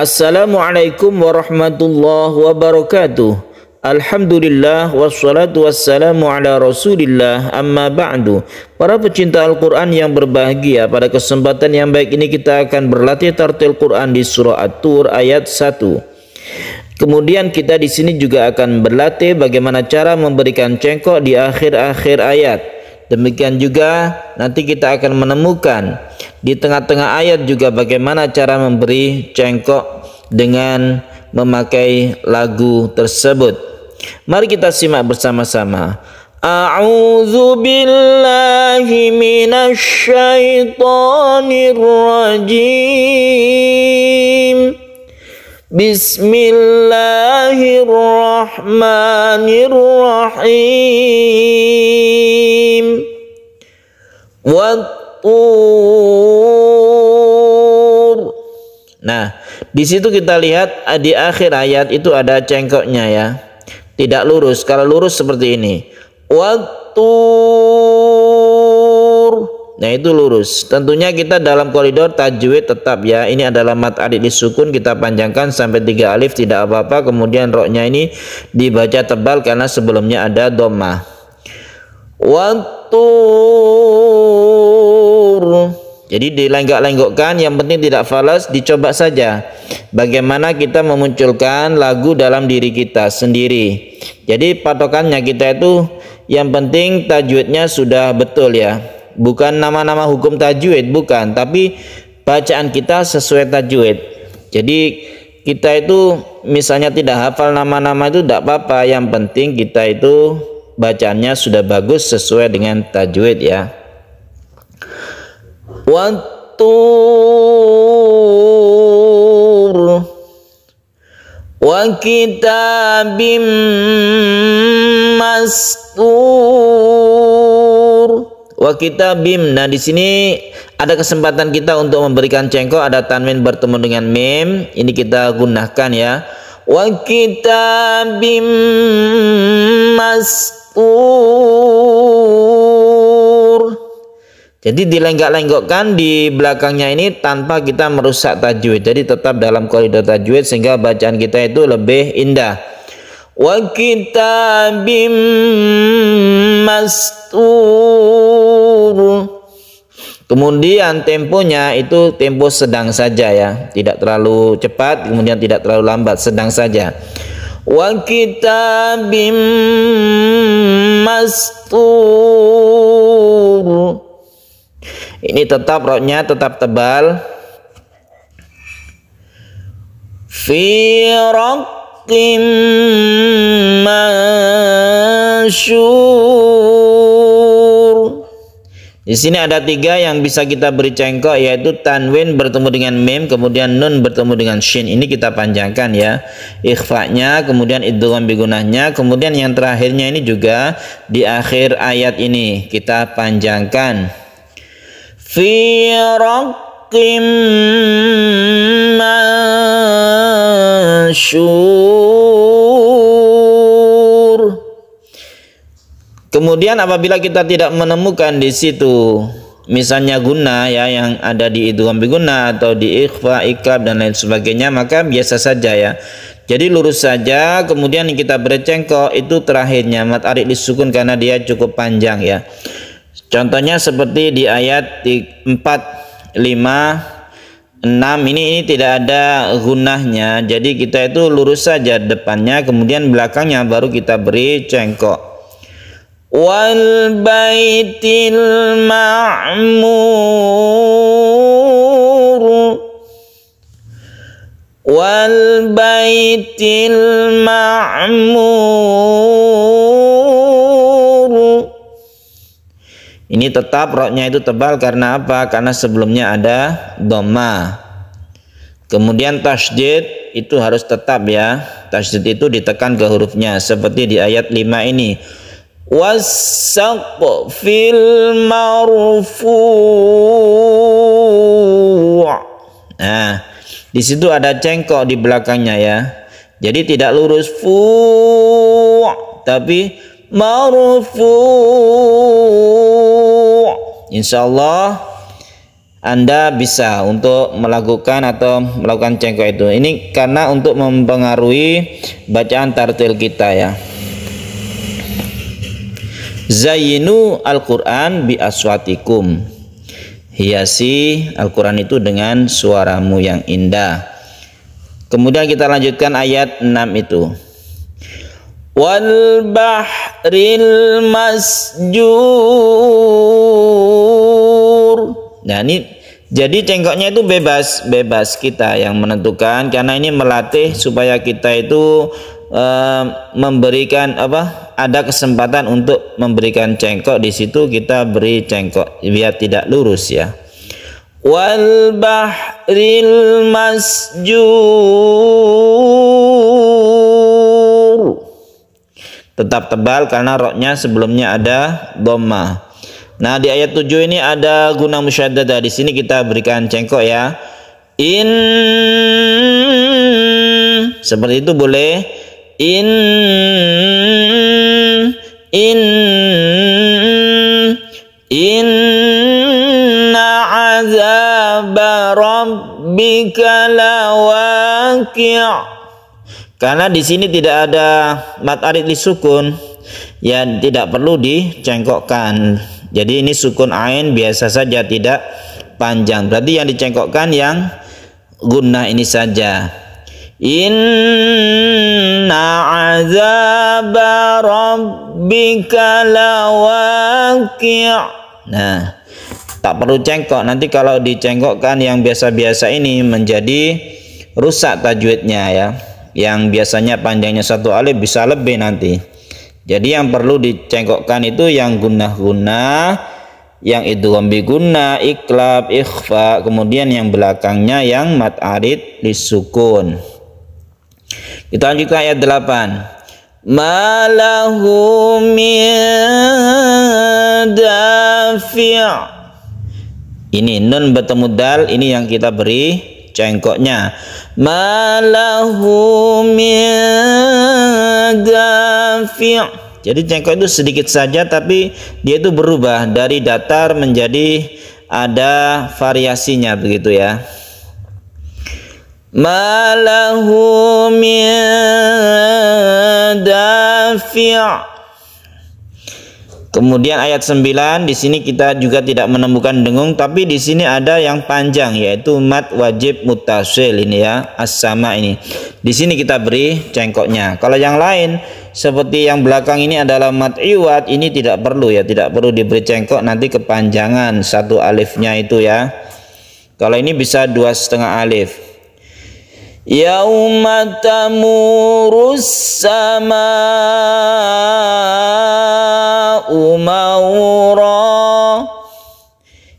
Assalamualaikum warahmatullahi wabarakatuh. Alhamdulillah wassalatu wassalamu ala rasulillah amma ba'du Para pecinta Al-Quran yang berbahagia pada kesempatan yang baik ini kita akan berlatih tartil Quran di surah At-Tur ayat 1 Kemudian kita di sini juga akan berlatih bagaimana cara memberikan cengkok di akhir-akhir ayat Demikian juga nanti kita akan menemukan di tengah-tengah ayat juga bagaimana cara memberi cengkok dengan memakai lagu tersebut. Mari kita simak bersama-sama. A'udzu billahi minasy syaithanir rajim. Bismillahirrahmanirrahim Wattur Nah, di situ kita lihat ah, di akhir ayat itu ada cengkoknya ya. Tidak lurus. Kalau lurus seperti ini. Wattur Nah itu lurus. Tentunya kita dalam koridor tajwid tetap ya. Ini adalah mat adik disukun kita panjangkan sampai tiga alif tidak apa-apa. Kemudian roknya ini dibaca tebal karena sebelumnya ada doma. Watur. Jadi dilenggak-lenggokkan yang penting tidak falas dicoba saja. Bagaimana kita memunculkan lagu dalam diri kita sendiri. Jadi patokannya kita itu yang penting tajwidnya sudah betul ya bukan nama-nama hukum tajwid, bukan, tapi bacaan kita sesuai tajwid. Jadi kita itu misalnya tidak hafal nama-nama itu tidak apa-apa, yang penting kita itu bacaannya sudah bagus sesuai dengan tajwid ya. Watur wa kitabim mastur wa Bim, Nah, di sini ada kesempatan kita untuk memberikan cengkok ada tanwin bertemu dengan mim. Ini kita gunakan ya. Wa Bim mastur. Jadi dilenggak-lenggokkan di belakangnya ini tanpa kita merusak tajwid. Jadi tetap dalam koridor tajwid sehingga bacaan kita itu lebih indah. وكتاب مستور Kemudian temponya itu tempo sedang saja ya, tidak terlalu cepat, kemudian tidak terlalu lambat, sedang saja. Wa kitabim mastur. Ini tetap roknya tetap tebal. Fi بحق mansyur di sini ada tiga yang bisa kita beri cengkok yaitu tanwin bertemu dengan mem kemudian nun bertemu dengan shin ini kita panjangkan ya ikhfa'nya kemudian idgham bigunahnya kemudian yang terakhirnya ini juga di akhir ayat ini kita panjangkan fi raqim Mansur. Kemudian apabila kita tidak menemukan di situ misalnya guna ya yang ada di idgham guna atau di ikhfa, ikab dan lain sebagainya maka biasa saja ya. Jadi lurus saja kemudian kita bercengkok itu terakhirnya mat arik disukun karena dia cukup panjang ya. Contohnya seperti di ayat 4 5 6 ini ini tidak ada gunahnya jadi kita itu lurus saja depannya kemudian belakangnya baru kita beri cengkok wal baitil ma'mur wal baitil ma'mur Ini tetap roknya itu tebal karena apa? Karena sebelumnya ada doma. Kemudian tasjid itu harus tetap ya. Tasjid itu ditekan ke hurufnya seperti di ayat 5 ini. fil marfu'. Nah, di situ ada cengkok di belakangnya ya. Jadi tidak lurus fu' tapi marfu' Allah anda bisa untuk melakukan atau melakukan cengkok itu. Ini karena untuk mempengaruhi bacaan tartil kita ya. Zainu Al-Quran bi aswatikum. Hiasi Al-Quran itu dengan suaramu yang indah. Kemudian kita lanjutkan ayat 6 itu. والبحر المسجور nah ini jadi cengkoknya itu bebas bebas kita yang menentukan karena ini melatih supaya kita itu e, memberikan apa ada kesempatan untuk memberikan cengkok di situ kita beri cengkok biar tidak lurus ya wal bahril masjur tetap tebal karena roknya sebelumnya ada dhamma. Nah, di ayat 7 ini ada guna musyadada Di sini kita berikan cengkok ya. In seperti itu boleh. In in inna azab rabbika lawaqi' Karena di sini tidak ada mat arid li sukun, ya tidak perlu dicengkokkan. Jadi ini sukun ain biasa saja tidak panjang. Berarti yang dicengkokkan yang guna ini saja. Inna azab rabbika lawaqi'. Nah, tak perlu cengkok. Nanti kalau dicengkokkan yang biasa-biasa ini menjadi rusak tajwidnya ya yang biasanya panjangnya satu alif bisa lebih nanti jadi yang perlu dicengkokkan itu yang guna guna yang itu lebih guna iklab ikhfa kemudian yang belakangnya yang mat arid disukun kita lanjut ke ayat 8 malahu min ini nun bertemu dal ini yang kita beri cengkoknya malahu dafi' Jadi cengkok itu sedikit saja tapi dia itu berubah dari datar menjadi ada variasinya begitu ya. Malahu min dafi' Kemudian ayat 9 di sini kita juga tidak menemukan dengung tapi di sini ada yang panjang yaitu mat wajib mutasil ini ya as-sama ini. Di sini kita beri cengkoknya. Kalau yang lain seperti yang belakang ini adalah mat iwat ini tidak perlu ya tidak perlu diberi cengkok nanti kepanjangan satu alifnya itu ya. Kalau ini bisa dua setengah alif. Yaumatamurus sama مورا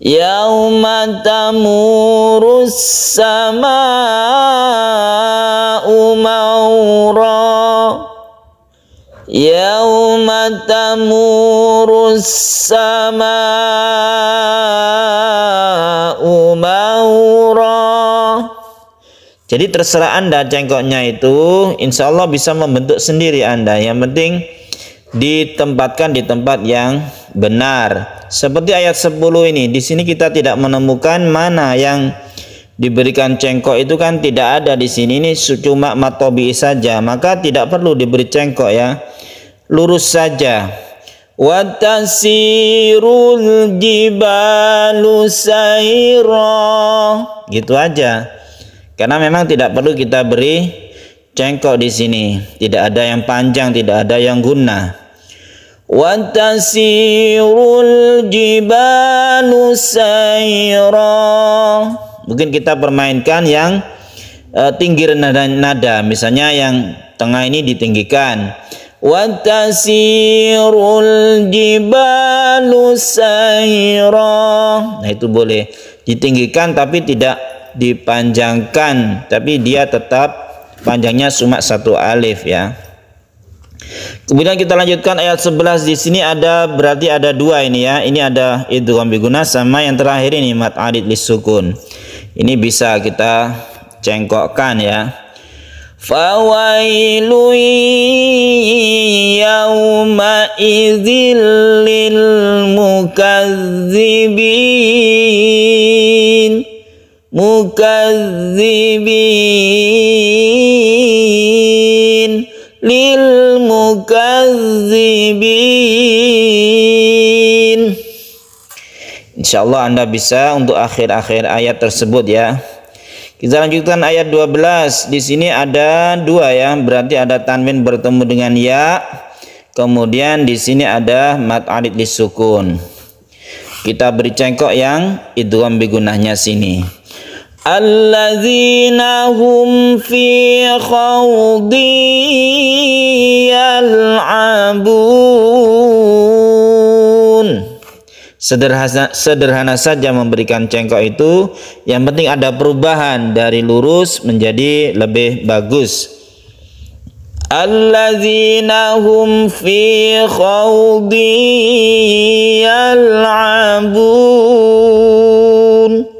يوم تمور السماء مورا يوم تمور السماء مورا Jadi terserah Anda cengkoknya itu insya Allah bisa membentuk sendiri Anda. Yang penting ditempatkan di tempat yang benar. Seperti ayat 10 ini, di sini kita tidak menemukan mana yang diberikan cengkok itu kan tidak ada di sini ini cuma matobi saja, maka tidak perlu diberi cengkok ya. Lurus saja. Wa tasirul jibalu Gitu aja. Karena memang tidak perlu kita beri cengkok di sini. Tidak ada yang panjang, tidak ada yang guna. وتسير الجبال سيرا mungkin kita permainkan yang uh, tinggi nada, nada misalnya yang tengah ini ditinggikan watasirul jibalu sayra nah itu boleh ditinggikan tapi tidak dipanjangkan tapi dia tetap panjangnya cuma satu alif ya Kemudian kita lanjutkan ayat 11 di sini ada berarti ada dua ini ya. Ini ada idgham biguna sama yang terakhir ini mad arid lisukun. Ini bisa kita cengkokkan ya. Fawailu yawma idzil lil mukazzibin. Mukazzibin lil mukazzibin insyaallah Anda bisa untuk akhir-akhir ayat tersebut ya kita lanjutkan ayat 12 di sini ada dua ya berarti ada tanwin bertemu dengan ya kemudian di sini ada mat alif disukun kita beri cengkok yang idgham bigunahnya sini الذين هم في خوض yal'abun Sederhana, sederhana saja memberikan cengkok itu yang penting ada perubahan dari lurus menjadi lebih bagus alladzina hum fi khawdi yal'abun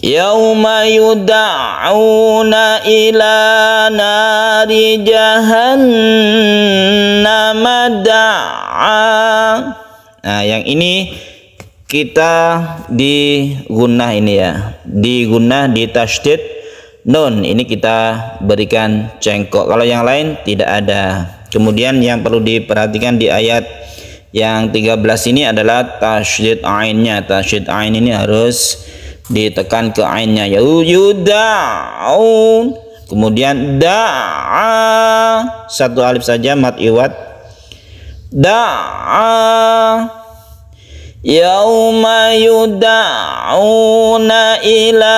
Yawma يدعون ila nari جهنم da'a nah yang ini kita digunah ini ya digunah di tashdid nun ini kita berikan cengkok kalau yang lain tidak ada kemudian yang perlu diperhatikan di ayat yang 13 ini adalah tashdid ainnya tashdid ain ini harus ditekan ke ainnya ya yudaun kemudian da'a satu alif saja mat iwat da'a yauma yuda'una ila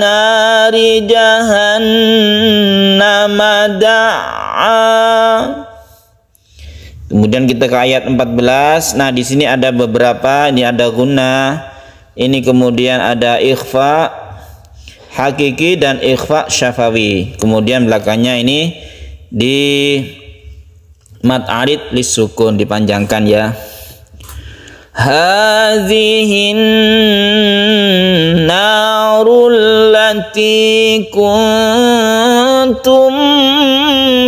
nari jahannam da'a Kemudian kita ke ayat 14. Nah, di sini ada beberapa, ini ada guna ini kemudian ada ikhfa hakiki dan ikhfa syafawi kemudian belakangnya ini di mat arid lisukun dipanjangkan ya hazihin narul lati kuntum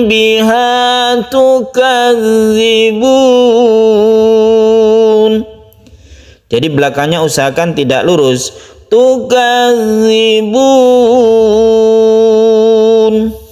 biha jadi belakangnya usahakan tidak lurus. Tukazibun.